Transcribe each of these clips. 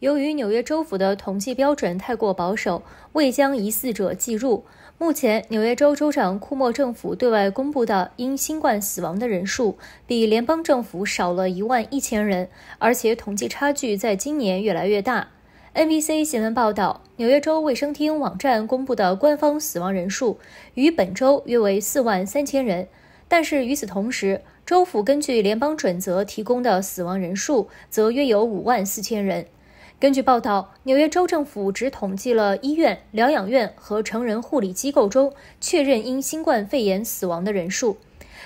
由于纽约州府的统计标准太过保守，未将疑似者计入。目前，纽约州州长库莫政府对外公布的因新冠死亡的人数，比联邦政府少了一万一千人，而且统计差距在今年越来越大。NBC 新闻报道，纽约州卫生厅网站公布的官方死亡人数，于本周约为四万三千人，但是与此同时，州府根据联邦准则提供的死亡人数，则约有五万四千人。根据报道，纽约州政府只统计了医院、疗养院和成人护理机构中确认因新冠肺炎死亡的人数。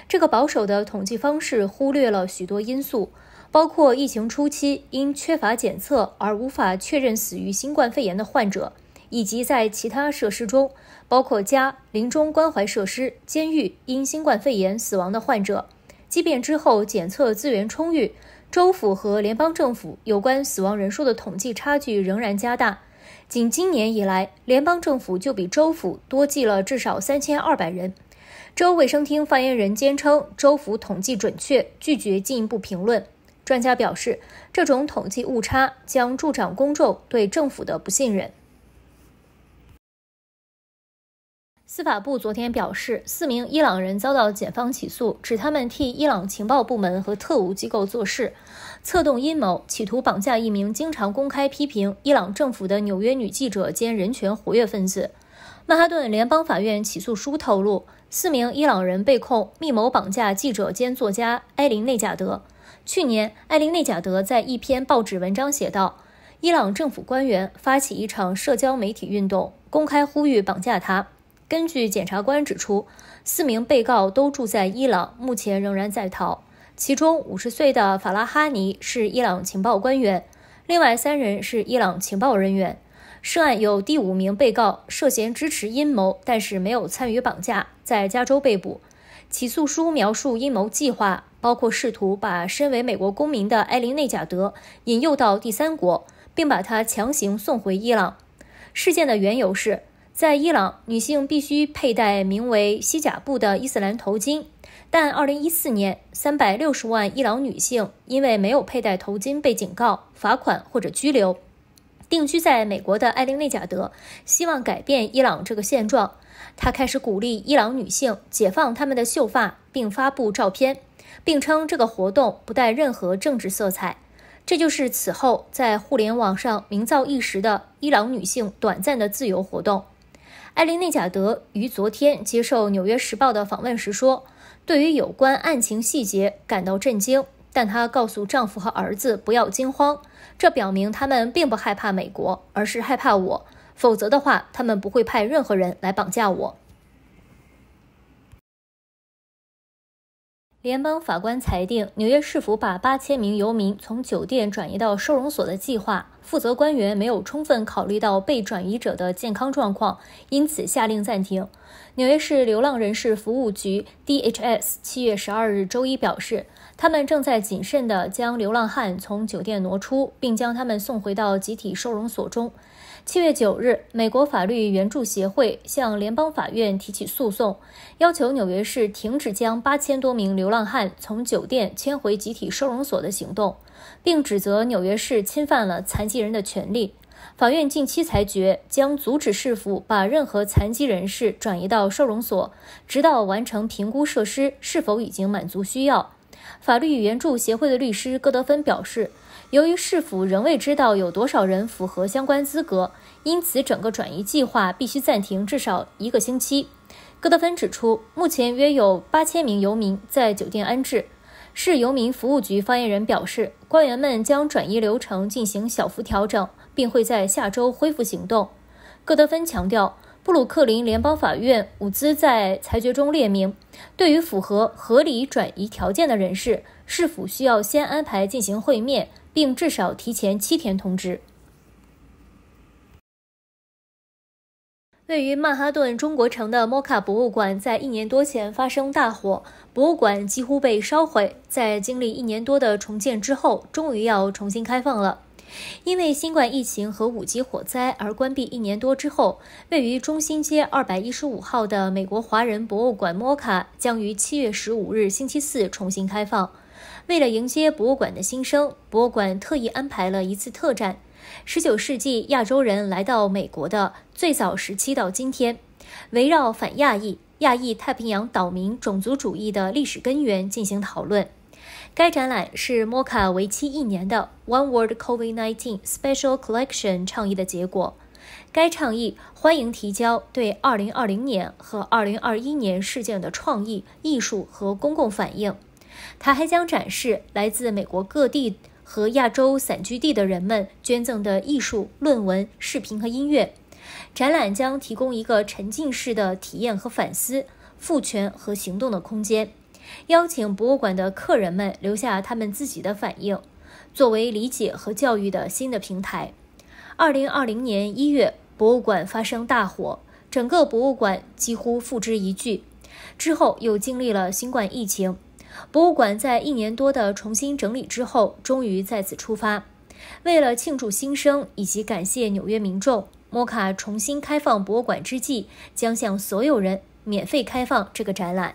这个保守的统计方式忽略了许多因素，包括疫情初期因缺乏检测而无法确认死于新冠肺炎的患者，以及在其他设施中，包括家、临终关怀设施、监狱，因新冠肺炎死亡的患者。即便之后检测资源充裕。州府和联邦政府有关死亡人数的统计差距仍然加大。仅今年以来，联邦政府就比州府多记了至少三千二百人。州卫生厅发言人坚称州府统计准确，拒绝进一步评论。专家表示，这种统计误差将助长公众对政府的不信任。司法部昨天表示，四名伊朗人遭到检方起诉，指他们替伊朗情报部门和特务机构做事，策动阴谋，企图绑架一名经常公开批评伊朗政府的纽约女记者兼人权活跃分子。曼哈顿联邦法院起诉书透露，四名伊朗人被控密谋绑架记者兼作家艾琳内贾德。去年，艾琳内贾德在一篇报纸文章写道，伊朗政府官员发起一场社交媒体运动，公开呼吁绑架她。根据检察官指出，四名被告都住在伊朗，目前仍然在逃。其中五十岁的法拉哈尼是伊朗情报官员，另外三人是伊朗情报人员。涉案有第五名被告涉嫌支持阴谋，但是没有参与绑架，在加州被捕。起诉书描述阴谋计划包括试图把身为美国公民的艾琳内贾德引诱到第三国，并把她强行送回伊朗。事件的缘由是。在伊朗，女性必须佩戴名为“西甲布”的伊斯兰头巾。但二零一四年，三百六十万伊朗女性因为没有佩戴头巾被警告、罚款或者拘留。定居在美国的艾琳内贾德希望改变伊朗这个现状，她开始鼓励伊朗女性解放她们的秀发，并发布照片，并称这个活动不带任何政治色彩。这就是此后在互联网上名噪一时的伊朗女性短暂的自由活动。艾琳内贾德于昨天接受《纽约时报》的访问时说：“对于有关案情细节感到震惊，但她告诉丈夫和儿子不要惊慌，这表明他们并不害怕美国，而是害怕我。否则的话，他们不会派任何人来绑架我。”联邦法官裁定，纽约市府把八千名游民从酒店转移到收容所的计划，负责官员没有充分考虑到被转移者的健康状况，因此下令暂停。纽约市流浪人士服务局 （DHS） 七月十二日周一表示，他们正在谨慎地将流浪汉从酒店挪出，并将他们送回到集体收容所中。七月九日，美国法律援助协会向联邦法院提起诉讼，要求纽约市停止将八千多名流浪汉从酒店迁回集体收容所的行动，并指责纽约市侵犯了残疾人的权利。法院近期裁决将阻止市府把任何残疾人士转移到收容所，直到完成评估设施是否已经满足需要。法律援助协会的律师戈德芬表示。由于市府仍未知道有多少人符合相关资格，因此整个转移计划必须暂停至少一个星期。戈德芬指出，目前约有八千名游民在酒店安置。市游民服务局发言人表示，官员们将转移流程进行小幅调整，并会在下周恢复行动。戈德芬强调。布鲁克林联邦法院伍兹在裁决中列明，对于符合合理转移条件的人士，是否需要先安排进行会面，并至少提前七天通知。位于曼哈顿中国城的摩卡博物馆在一年多前发生大火，博物馆几乎被烧毁。在经历一年多的重建之后，终于要重新开放了。因为新冠疫情和五级火灾而关闭一年多之后，位于中心街二百一十五号的美国华人博物馆摩卡将于七月十五日星期四重新开放。为了迎接博物馆的新生，博物馆特意安排了一次特展：十九世纪亚洲人来到美国的最早时期到今天，围绕反亚裔、亚裔太平洋岛民种族主义的历史根源进行讨论。该展览是摩卡为期一年的 One World COVID-19 Special Collection 倡议的结果。该倡议欢迎提交对2020年和2021年事件的创意、艺术和公共反应。它还将展示来自美国各地和亚洲散居地的人们捐赠的艺术、论文、视频和音乐。展览将提供一个沉浸式的体验和反思、赋权和行动的空间。邀请博物馆的客人们留下他们自己的反应，作为理解和教育的新的平台。二零二零年一月，博物馆发生大火，整个博物馆几乎付之一炬。之后又经历了新冠疫情，博物馆在一年多的重新整理之后，终于再次出发。为了庆祝新生以及感谢纽约民众，摩卡重新开放博物馆之际，将向所有人免费开放这个展览。